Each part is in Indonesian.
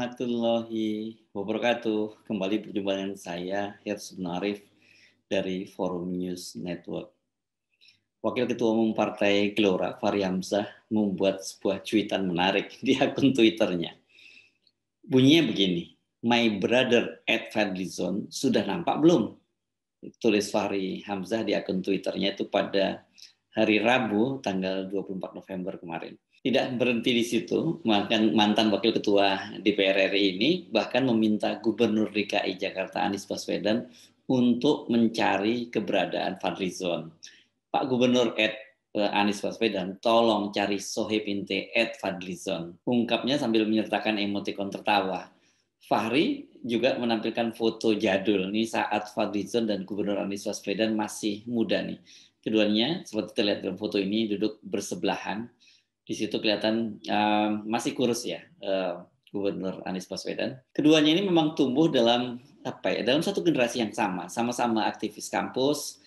warahmatullahi wabarakatuh. Kembali berjumpa dengan saya, Hirs Narif dari Forum News Network. Wakil Ketua Umum Partai Gelora, Fahri Hamzah, membuat sebuah cuitan menarik di akun Twitternya. Bunyinya begini, My brother at Fadlizon sudah nampak belum? Tulis Fahri Hamzah di akun Twitternya itu pada hari Rabu tanggal 24 November kemarin. Tidak berhenti di situ, bahkan mantan Wakil Ketua DPR RI ini bahkan meminta Gubernur DKI Jakarta Anies Baswedan untuk mencari keberadaan Fadlizon. Pak Gubernur Ed eh, Anies Baswedan, tolong cari Sohib Inte Ed Fadlizon. Ungkapnya sambil menyertakan emotikon tertawa. Fahri juga menampilkan foto jadul nih saat Fadlizon dan Gubernur Anies Baswedan masih muda nih. Keduanya seperti terlihat dalam foto ini duduk bersebelahan. Di situ kelihatan uh, masih kurus ya uh, Gubernur Anies Baswedan. Keduanya ini memang tumbuh dalam apa ya? Dalam satu generasi yang sama, sama-sama aktivis kampus,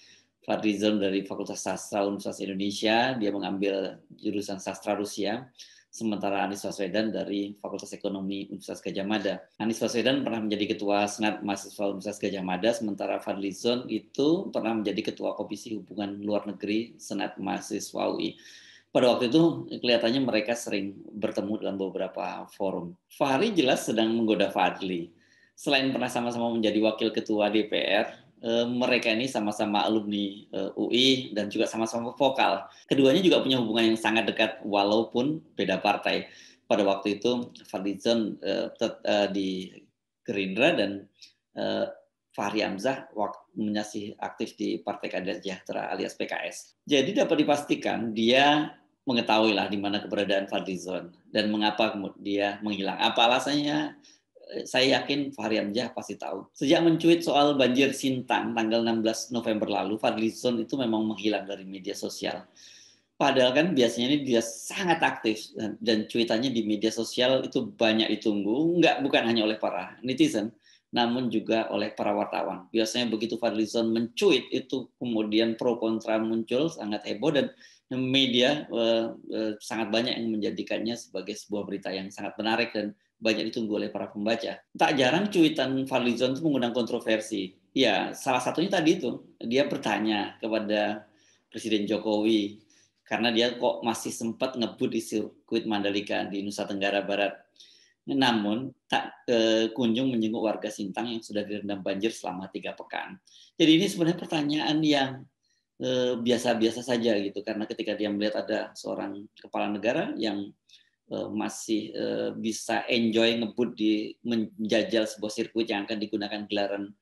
Fadlizon dari Fakultas Sastra Universitas Indonesia, dia mengambil jurusan sastra Rusia sementara Anies Baswedan dari Fakultas Ekonomi Universitas Gajah Mada. Anies Baswedan pernah menjadi ketua Senat Mahasiswa Universitas Gajah Mada, sementara Fadli Zon itu pernah menjadi ketua Komisi Hubungan Luar Negeri Senat Mahasiswa UI. Pada waktu itu kelihatannya mereka sering bertemu dalam beberapa forum. Fahri jelas sedang menggoda Fadli. Selain pernah sama-sama menjadi wakil ketua DPR, Eh, mereka ini sama-sama alumni eh, UI dan juga sama-sama vokal. Keduanya juga punya hubungan yang sangat dekat walaupun beda partai. Pada waktu itu Fadlizon eh, di Gerindra dan Fahri Hamzah masih aktif di Partai Keadilan Sejahtera alias PKS. Jadi dapat dipastikan dia mengetahui lah di mana keberadaan Fadlizon dan mengapa dia menghilang. Apa alasannya? saya yakin Fahri Hamzah pasti tahu. Sejak mencuit soal banjir Sintang tanggal 16 November lalu, Fadlizon itu memang menghilang dari media sosial. Padahal kan biasanya ini dia sangat aktif dan, cuitannya di media sosial itu banyak ditunggu, Enggak, bukan hanya oleh para netizen, namun juga oleh para wartawan. Biasanya begitu Fadlizon mencuit itu kemudian pro kontra muncul sangat heboh dan media eh, eh, sangat banyak yang menjadikannya sebagai sebuah berita yang sangat menarik dan banyak ditunggu oleh para pembaca. Tak jarang cuitan Farlizon itu mengundang kontroversi. Ya, salah satunya tadi itu dia bertanya kepada Presiden Jokowi karena dia kok masih sempat ngebut di sirkuit Mandalika di Nusa Tenggara Barat. Namun tak eh, kunjung menyinggung warga Sintang yang sudah direndam banjir selama tiga pekan. Jadi ini sebenarnya pertanyaan yang Eh, biasa-biasa saja gitu karena ketika dia melihat ada seorang kepala negara yang eh, masih eh, bisa enjoy ngebut di menjajal sebuah sirkuit yang akan digunakan gelaran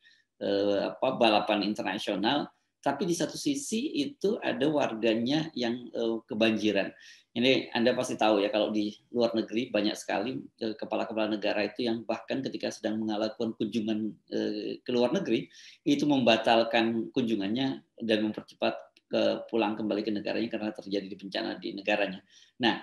apa balapan internasional tapi di satu sisi itu ada warganya yang uh, kebanjiran. Ini Anda pasti tahu ya kalau di luar negeri banyak sekali eh, kepala-kepala negara itu yang bahkan ketika sedang melakukan kunjungan uh, ke luar negeri itu membatalkan kunjungannya dan mempercepat ke pulang kembali ke negaranya karena terjadi bencana di negaranya. Nah,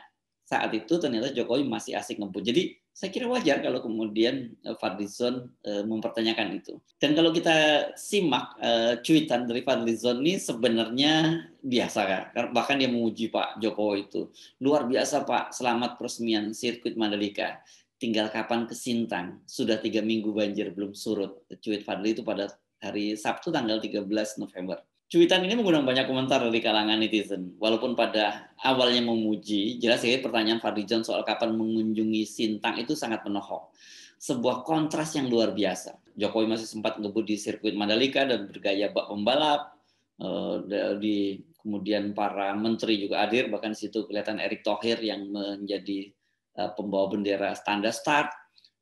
saat itu ternyata Jokowi masih asik ngebut. Jadi saya kira wajar kalau kemudian eh, Fadlizon eh, mempertanyakan itu. Dan kalau kita simak eh, cuitan dari Fadlizon ini sebenarnya biasa kan. Bahkan dia menguji Pak Jokowi itu. Luar biasa Pak, selamat peresmian sirkuit Mandalika. Tinggal kapan ke Sintang? Sudah tiga minggu banjir belum surut. Cuit Fadli itu pada hari Sabtu tanggal 13 November. Cuitan ini mengundang banyak komentar dari kalangan netizen. Walaupun pada awalnya memuji, jelas ya pertanyaan John soal kapan mengunjungi Sintang itu sangat menohok. Sebuah kontras yang luar biasa. Jokowi masih sempat ngebut di sirkuit Mandalika dan bergaya bak pembalap. Eh, di kemudian para menteri juga hadir, bahkan di situ kelihatan Erick Thohir yang menjadi eh, pembawa bendera standar start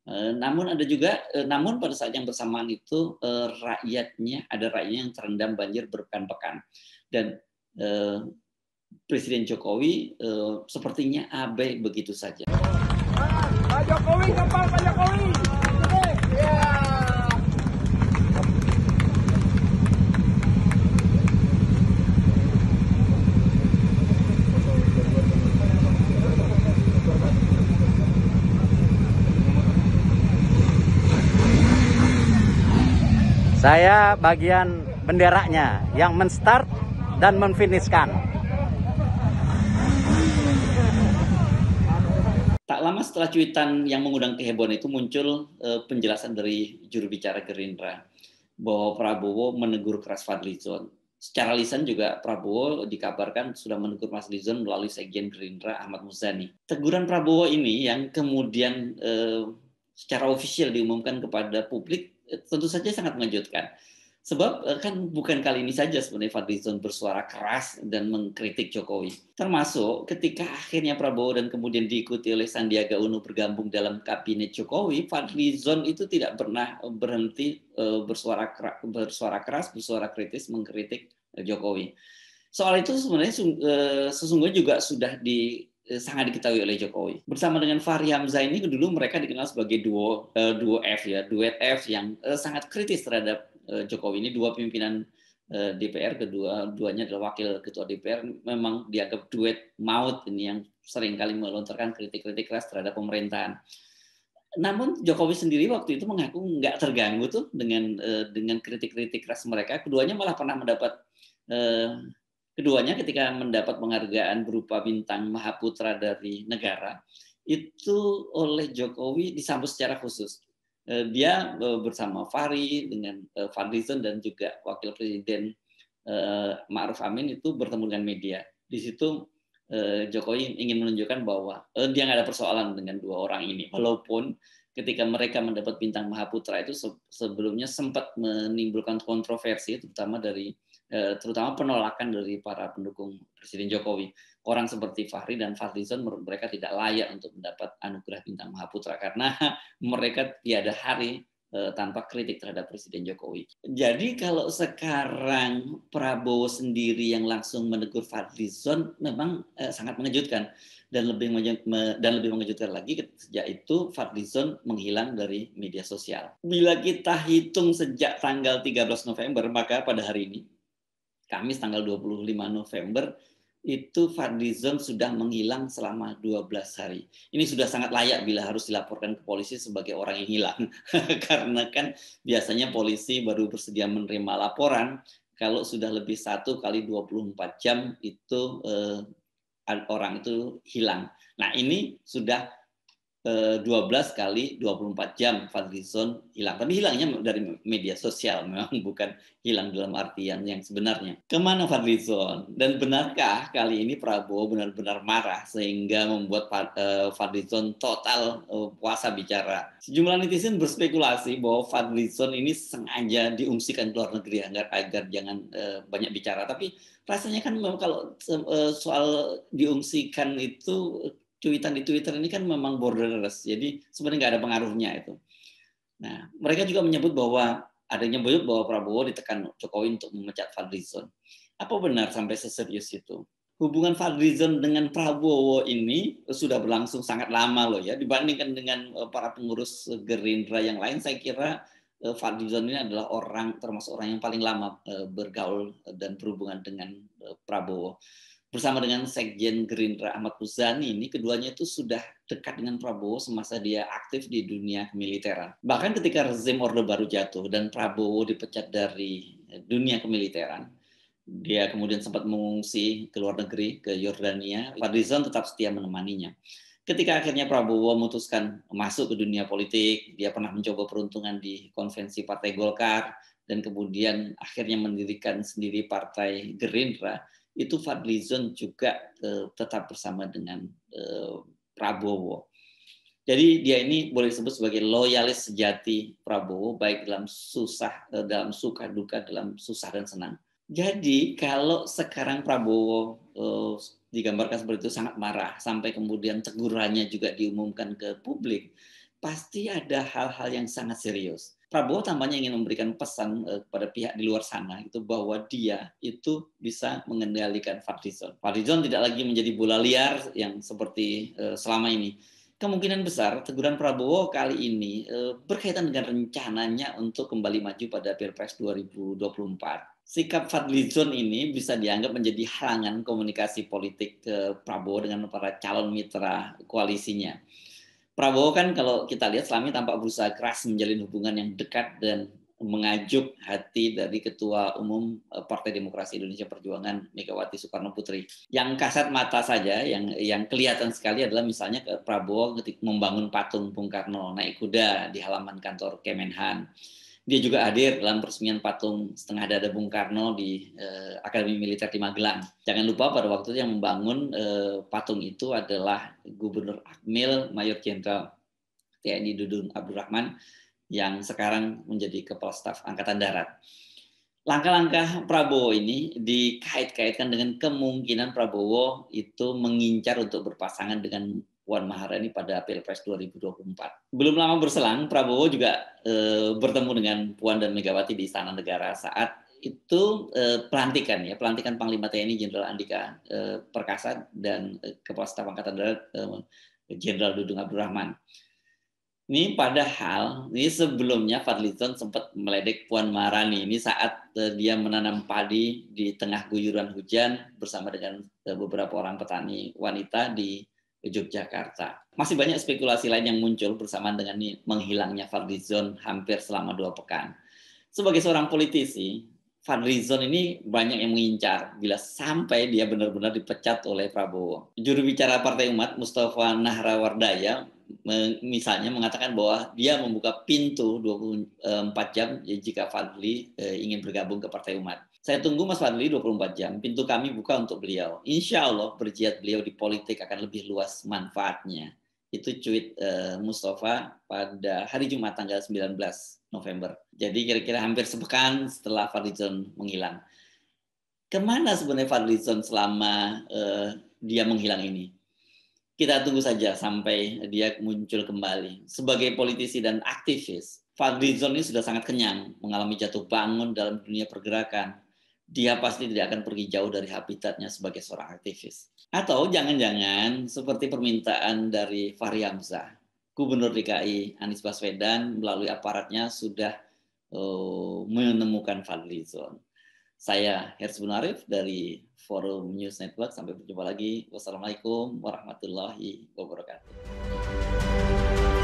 Eh, namun ada juga, eh, namun pada saat yang bersamaan itu eh, rakyatnya ada rakyat yang terendam banjir berpekan-pekan dan eh, Presiden Jokowi eh, sepertinya abai begitu saja. Saya bagian benderanya yang menstart dan menfinishkan. Tak lama setelah cuitan yang mengundang kehebohan itu muncul eh, penjelasan dari juru bicara Gerindra bahwa Prabowo menegur keras Zon. Secara lisan juga Prabowo dikabarkan sudah menegur Mas Lizon melalui sekjen Gerindra Ahmad Muzani. Teguran Prabowo ini yang kemudian eh, secara ofisial diumumkan kepada publik tentu saja sangat mengejutkan. Sebab eh, kan bukan kali ini saja sebenarnya Fadlizon bersuara keras dan mengkritik Jokowi. Termasuk ketika akhirnya Prabowo dan kemudian diikuti oleh Sandiaga Uno bergabung dalam kabinet Jokowi, Fadlizon itu tidak pernah eh, berhenti eh, bersuara keras, bersuara keras, bersuara kritis mengkritik Jokowi. Soal itu sebenarnya sesungguhnya juga sudah di Eh, sangat diketahui oleh Jokowi. Bersama dengan Fahri Hamzah ini dulu mereka dikenal sebagai duo uh, duo F ya, duet F yang uh, sangat kritis terhadap uh, Jokowi ini dua pimpinan uh, DPR kedua duanya adalah wakil ketua DPR memang dianggap duet maut ini yang sering kali melontarkan kritik-kritik keras terhadap pemerintahan. Namun Jokowi sendiri waktu itu mengaku nggak terganggu tuh dengan uh, dengan kritik-kritik keras mereka. Keduanya malah pernah mendapat uh, Keduanya ketika mendapat penghargaan berupa bintang Mahaputra dari negara, itu oleh Jokowi disambut secara khusus. Eh, dia eh, bersama Fahri dengan Fadlizon eh, dan juga Wakil Presiden Ma'ruf Amin itu bertemu dengan media. Di situ Jokowi ingin menunjukkan bahwa dia nggak ada persoalan dengan dua orang ini, walaupun ketika mereka mendapat bintang Mahaputra itu sebelumnya sempat menimbulkan kontroversi, terutama dari Eh, terutama penolakan dari para pendukung Presiden Jokowi. Orang seperti Fahri dan Fadlizon menurut mereka tidak layak untuk mendapat anugerah bintang Mahaputra karena mereka tiada hari eh, tanpa kritik terhadap Presiden Jokowi. Jadi kalau sekarang Prabowo sendiri yang langsung menegur Fadlizon memang eh, sangat mengejutkan dan lebih dan lebih mengejutkan lagi sejak itu Fadlizon menghilang dari media sosial. Bila kita hitung sejak tanggal 13 November maka pada hari ini Kamis tanggal 25 November itu Fadlizon sudah menghilang selama 12 hari. Ini sudah sangat layak bila harus dilaporkan ke polisi sebagai orang yang hilang. Karena kan biasanya polisi baru bersedia menerima laporan kalau sudah lebih satu kali 24 jam itu eh, orang itu hilang. Nah ini sudah 12 eh, kali 24 jam Fadlizon hilang. Tapi hilangnya dari media sosial, memang bukan hilang dalam artian yang sebenarnya. Kemana Fadlizon? Dan benarkah kali ini Prabowo benar-benar marah sehingga membuat Fadlizon eh, total eh, puasa bicara? Sejumlah netizen berspekulasi bahwa Fadlizon ini sengaja diungsikan ke luar negeri agar agar jangan banyak bicara. Tapi rasanya kan kalau soal diungsikan itu cuitan di Twitter ini kan memang borderless, jadi sebenarnya nggak ada pengaruhnya itu. Nah, mereka juga menyebut bahwa adanya menyebut bahwa Prabowo ditekan Jokowi untuk memecat Fadlizon. Apa benar sampai seserius itu? Hubungan Fadlizon dengan Prabowo ini sudah berlangsung sangat lama loh ya. Dibandingkan dengan eh, para pengurus Gerindra yang lain, saya kira Fadlizon eh, ini adalah orang termasuk orang yang paling lama eh, bergaul dan berhubungan dengan Prabowo bersama dengan Sekjen Gerindra Ahmad Muzani ini keduanya itu sudah dekat dengan Prabowo semasa dia aktif di dunia kemiliteran. Bahkan ketika rezim Orde Baru jatuh dan Prabowo dipecat dari dunia kemiliteran, dia kemudian sempat mengungsi ke luar negeri, ke Yordania. Fadlizon tetap setia menemaninya. Ketika akhirnya Prabowo memutuskan masuk ke dunia politik, dia pernah mencoba peruntungan di konvensi Partai Golkar, dan kemudian akhirnya mendirikan sendiri Partai Gerindra, itu Fadlizon juga eh, tetap bersama dengan eh, Prabowo. Jadi dia ini boleh disebut sebagai loyalis sejati Prabowo baik dalam susah eh, dalam suka duka dalam susah dan senang. Jadi kalau sekarang Prabowo digambarkan seperti itu sangat marah sampai kemudian tegurannya juga diumumkan ke publik, pasti ada hal-hal yang sangat serius Prabowo tampaknya ingin memberikan pesan eh, kepada pihak di luar sana itu bahwa dia itu bisa mengendalikan Fadlizon. Fadlizon tidak lagi menjadi bola liar yang seperti eh, selama ini. Kemungkinan besar teguran Prabowo kali ini eh, berkaitan dengan rencananya untuk kembali maju pada Pilpres 2024 sikap Fadlizon ini bisa dianggap menjadi halangan komunikasi politik ke Prabowo dengan para calon mitra koalisinya. Prabowo kan kalau kita lihat selama ini tampak berusaha keras menjalin hubungan yang dekat dan mengajuk hati dari Ketua Umum eh, Partai Demokrasi Indonesia Perjuangan Megawati Soekarno Putri. Yang kasat mata saja, yang yang kelihatan sekali adalah misalnya Prabowo ketika membangun patung Bung Karno naik kuda di halaman kantor Kemenhan dia juga hadir dalam peresmian patung setengah dada Bung Karno di eh, Akademi Militer di Magelang. Jangan lupa pada waktu itu yang membangun eh, patung itu adalah Gubernur Akmil Mayor Jenderal TNI Dudung Abdurrahman yang sekarang menjadi Kepala Staf Angkatan Darat. Langkah-langkah Prabowo ini dikait-kaitkan dengan kemungkinan Prabowo itu mengincar untuk berpasangan dengan Puan Maharani pada Pilpres 2024. Belum lama berselang, Prabowo juga e, bertemu dengan Puan dan Megawati di Istana Negara saat itu e, pelantikan ya, pelantikan Panglima TNI Jenderal Andika e, Perkasa dan e, Kepala Staf Angkatan Darat Jenderal Dudung Abdurrahman. Ini padahal ini sebelumnya Fadlizon sempat meledek Puan Maharani ini saat dia menanam padi di tengah guyuran hujan bersama dengan beberapa orang petani wanita di Yogyakarta. Masih banyak spekulasi lain yang muncul bersamaan dengan menghilangnya Fadlizon hampir selama dua pekan. Sebagai seorang politisi, Fadlizon ini banyak yang mengincar bila sampai dia benar-benar dipecat oleh Prabowo. Juru bicara Partai Umat Mustafa Nahrawardaya misalnya mengatakan bahwa dia membuka pintu 24 eh, jam jika Fadli eh, ingin bergabung ke Partai Umat. Saya tunggu Mas Fadli 24 jam, pintu kami buka untuk beliau. Insya Allah berjiat beliau di politik akan lebih luas manfaatnya. Itu cuit uh, Mustafa pada hari Jumat tanggal 19 November. Jadi kira-kira hampir sepekan setelah Fadlizon menghilang. Kemana sebenarnya Fadlizon selama uh, dia menghilang ini? Kita tunggu saja sampai dia muncul kembali. Sebagai politisi dan aktivis, Fadlizon ini sudah sangat kenyang mengalami jatuh bangun dalam dunia pergerakan dia pasti tidak akan pergi jauh dari habitatnya sebagai seorang aktivis. Atau jangan-jangan seperti permintaan dari Fahri Hamzah, Gubernur DKI Anies Baswedan melalui aparatnya sudah uh, menemukan Fadli Zon. Saya Hersbun Arif dari Forum News Network. Sampai berjumpa lagi. Wassalamualaikum warahmatullahi wabarakatuh.